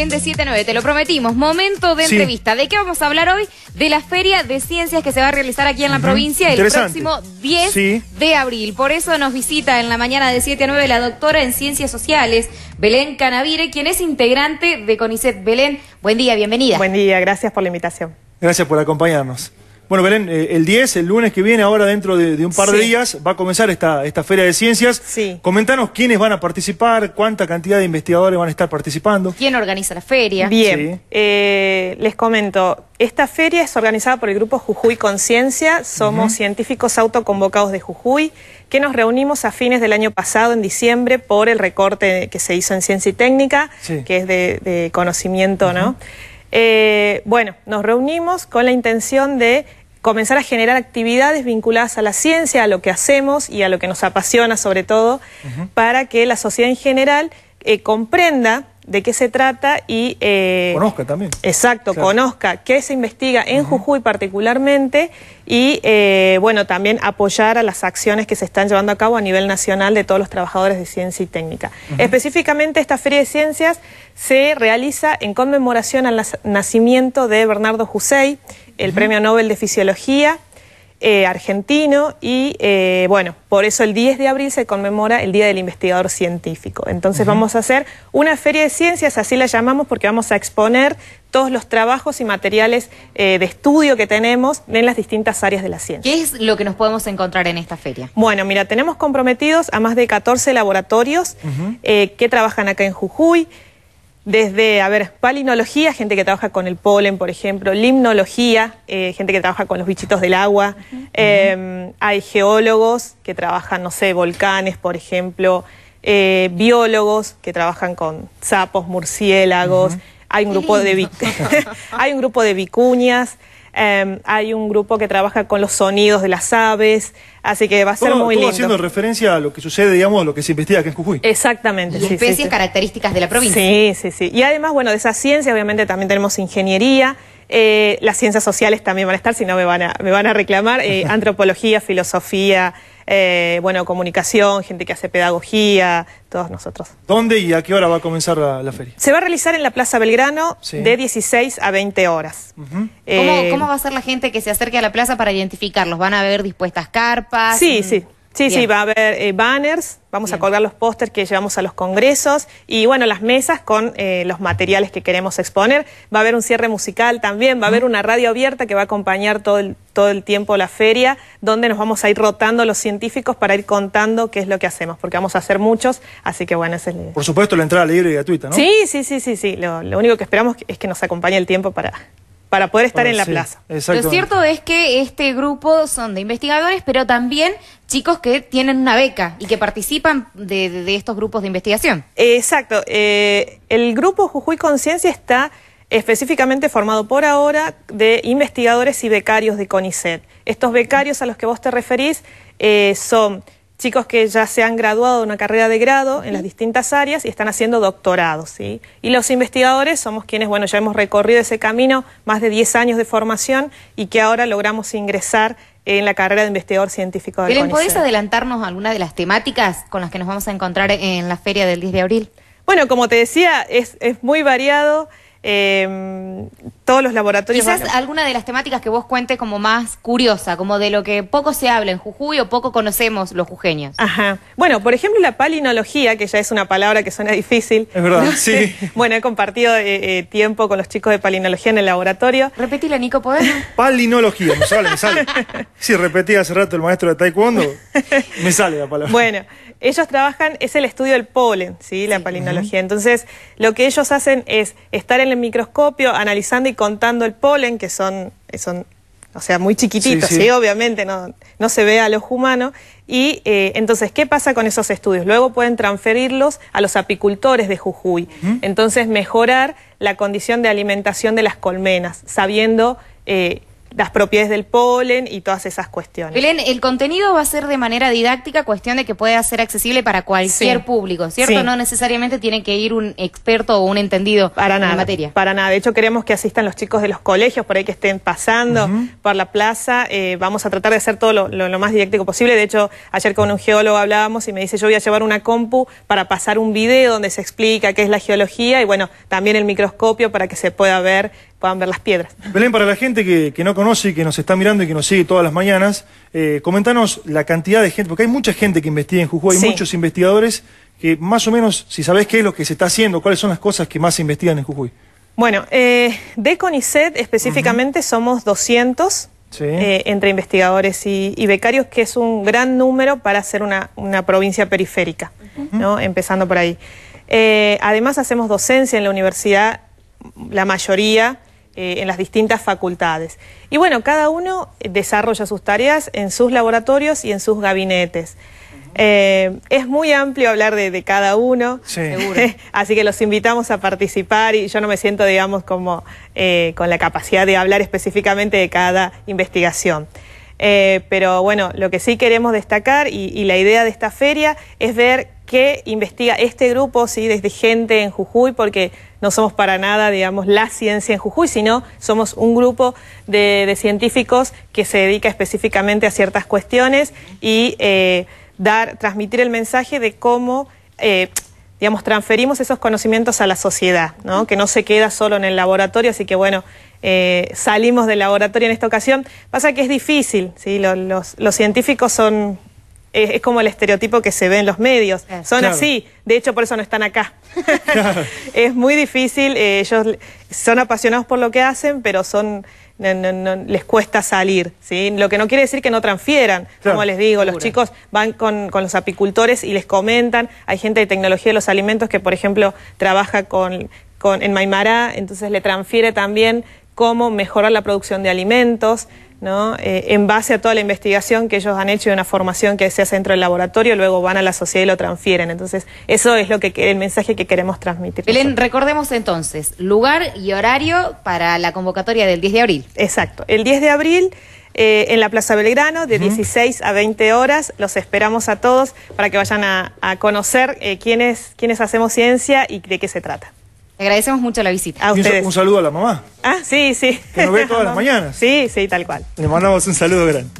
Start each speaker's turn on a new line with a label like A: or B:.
A: en de 9, Te lo prometimos. Momento de entrevista. ¿De qué vamos a hablar hoy? De la Feria de Ciencias que se va a realizar aquí en la provincia el próximo 10 de abril. Por eso nos visita en la mañana de 7 a 9 la doctora en Ciencias Sociales, Belén Canavire, quien es integrante de CONICET. Belén, buen día, bienvenida. Buen día, gracias por la invitación.
B: Gracias por acompañarnos. Bueno, Belén, eh, el 10, el lunes que viene, ahora dentro de, un par de días, va a comenzar esta, esta Feria de Ciencias. Sí. Comentanos quiénes van a participar, cuánta cantidad de investigadores van a estar participando.
A: ¿Quién organiza la feria? Bien, eh, les comento,
C: esta feria es organizada por el grupo Jujuy Conciencia, somos científicos autoconvocados de Jujuy, que nos reunimos a fines del año pasado, en diciembre, por el recorte que se hizo en Ciencia y Técnica, que es de, conocimiento, ¿no? Eh, bueno, nos reunimos con la intención de comenzar a generar actividades vinculadas a la ciencia, a lo que hacemos y a lo que nos apasiona sobre todo, para que la sociedad en general eh, comprenda de qué se trata y... Eh, conozca también. Exacto, conozca qué se investiga en Jujuy particularmente y, eh, bueno, también apoyar a las acciones que se están llevando a cabo a nivel nacional de todos los trabajadores de ciencia y técnica. Específicamente esta Feria de Ciencias se realiza en conmemoración al nacimiento de Bernardo Jusey, el Premio Nobel de Fisiología, eh, argentino y eh, bueno, por eso el 10 de abril se conmemora el Día del Investigador Científico. Entonces vamos a hacer una feria de ciencias, así la llamamos, porque vamos a exponer todos los trabajos y materiales eh, de estudio que tenemos en las distintas áreas de la ciencia. ¿Qué es lo que nos podemos encontrar en esta feria? Bueno, mira, tenemos comprometidos a más de 14 laboratorios que trabajan acá en Jujuy, desde, a ver, palinología, gente que trabaja con el polen, por ejemplo, limnología, eh, gente que trabaja con los bichitos del agua, eh, hay geólogos que trabajan, no sé, volcanes, por ejemplo, eh, biólogos que trabajan con sapos, murciélagos, hay, un grupo de hay un grupo de vicuñas, Em, hay un grupo que trabaja con los sonidos de las aves, así que va a ser muy todo haciendo
B: referencia a lo que sucede, digamos, a lo que se investiga que en Jujuy.
C: Exactamente. Las especies características de la provincia. Sí, sí, sí. Y además, bueno, de esas ciencias, obviamente también tenemos ingeniería, eh, las ciencias sociales también van a estar, si no me van a, reclamar, eh, antropología, filosofía, eh, bueno, comunicación, gente que hace pedagogía, todos nosotros.
B: ¿Dónde y a qué hora va a comenzar la, feria?
C: Se va a realizar en la Plaza Belgrano de
A: 16 a 20 horas.
C: Eh, ¿Cómo, va
A: a ser la gente que se acerque a la plaza para identificarlos? ¿Van a ver dispuestas carpas? Sí, mm. sí.
C: Sí, sí, va a haber eh, banners, vamos a colgar los pósters que llevamos a los congresos y bueno, las mesas con eh, los materiales que queremos exponer. Va a haber un cierre musical también, va a haber una radio abierta que va a acompañar todo el, todo el tiempo la feria, donde nos vamos a ir rotando los científicos para ir contando qué es lo que hacemos, porque vamos a hacer muchos, así que bueno, ese es el...
B: Por supuesto, la entrada libre y gratuita, ¿no? Sí,
C: sí, sí, sí, sí. lo único que esperamos es que nos acompañe el tiempo para para poder estar ah, en la plaza. Lo cierto
A: es que este grupo son de investigadores, pero también chicos que tienen una beca y que participan de, estos grupos de investigación. Exacto.
C: Eh, el grupo Jujuy Conciencia está específicamente formado por ahora de investigadores y becarios de CONICET. Estos becarios a los que vos te referís eh, son chicos que ya se han graduado de una carrera de grado en las distintas áreas y están haciendo doctorados. ¿sí? Y los investigadores somos quienes, bueno, ya hemos recorrido ese camino, más de 10 años de formación y que ahora logramos ingresar en la carrera de investigador científico ¿Podéis ¿podés
A: adelantarnos alguna de las temáticas con las que nos vamos a encontrar en la feria del 10 de abril?
C: Bueno, como te decía, es, muy variado. Eh, todos los laboratorios. Quizás
A: alguna de las temáticas que vos cuentes como más curiosa, como de lo que poco se habla en Jujuy o poco conocemos los jujeños. Ajá.
C: Bueno, por ejemplo, la palinología, que ya es una palabra que suena difícil. Es verdad, sí. bueno, he compartido eh, eh, tiempo con los chicos de palinología en el laboratorio. Repetí Nico, ¿podés?
B: palinología, me sale, me sale. Sí, repetí hace rato el maestro de taekwondo, me sale la palabra.
C: Bueno, ellos trabajan, es el estudio del polen, ¿sí? La palinología. Entonces, lo que ellos hacen es estar en el microscopio analizando y contando el polen, que son, son o sea, muy chiquititos, y obviamente no, no, se ve a los humanos. Y eh, entonces, ¿qué pasa con esos estudios? Luego pueden transferirlos a los apicultores de Jujuy. Entonces, mejorar la condición de alimentación de las colmenas, sabiendo eh, las propiedades del polen y todas esas cuestiones.
A: Belén, el contenido va a ser de manera didáctica, cuestión de que pueda ser accesible para cualquier público, ¿cierto? No necesariamente tiene
C: que ir un experto o un entendido para en nada, materia. Para nada. De hecho, queremos que asistan los chicos de los colegios por ahí que estén pasando por la plaza. Eh, vamos a tratar de hacer todo lo, más didáctico posible. De hecho, ayer con un geólogo hablábamos y me dice, yo voy a llevar una compu para pasar un video donde se explica qué es la geología y, bueno, también el microscopio para que se pueda ver a ver las piedras.
B: Belén, para la gente que, no conoce y que nos está mirando y que nos sigue todas las mañanas, eh, comentanos la cantidad de gente, porque hay mucha gente que investiga en Jujuy, hay muchos investigadores que más o menos, si sabés qué es lo que se está haciendo, cuáles son las cosas que más se investigan en Jujuy.
C: Bueno, eh, de CONICET específicamente somos 200 eh, entre investigadores y, becarios, que es un gran número para ser una, provincia periférica, ¿no? empezando por ahí. Eh, además hacemos docencia en la universidad, la mayoría, eh, en las distintas facultades. Y bueno, cada uno desarrolla sus tareas en sus laboratorios y en sus gabinetes. Eh, es muy amplio hablar de, cada uno, así que los invitamos a participar y yo no me siento, digamos, como eh, con la capacidad de hablar específicamente de cada investigación. pero bueno, lo que sí queremos destacar y la idea de esta feria es ver que investiga este grupo, sí, desde gente en Jujuy? Porque no somos para nada, digamos, la ciencia en Jujuy, sino somos un grupo de, científicos que se dedica específicamente a ciertas cuestiones y eh, dar, transmitir el mensaje de cómo, eh, digamos, transferimos esos conocimientos a la sociedad, ¿no? Que no se queda solo en el laboratorio, así que bueno, eh, salimos del laboratorio en esta ocasión. Pasa que es difícil, ¿sí? los científicos son es, como el estereotipo que se ve en los medios. Son así, de hecho por eso no están acá. es muy difícil, eh, ellos son apasionados por lo que hacen, pero son... les cuesta salir, Lo que no quiere decir que no transfieran, como les digo, los chicos van con, con, los apicultores y les comentan, hay gente de tecnología de los alimentos que, por ejemplo, trabaja con, con en Maimará, entonces le transfiere también cómo mejorar la producción de alimentos, ¿no? Eh, en base a toda la investigación que ellos han hecho y una formación que se hace dentro del laboratorio, luego van a la sociedad y lo transfieren. Entonces, eso es lo que el mensaje que queremos transmitir. Belén, recordemos entonces,
A: lugar y horario para la convocatoria del 10
C: de abril. Exacto, el 10 de abril... Eh, en la Plaza Belgrano de 16 a 20 horas. Los esperamos a todos para que vayan a, conocer eh, quiénes, quiénes hacemos ciencia y de qué se trata. Le agradecemos mucho la visita. Un,
B: saludo a la mamá.
C: Ah, sí, sí. Que nos ve todas las mañanas. Sí, sí, tal cual.
B: Le mandamos un saludo grande.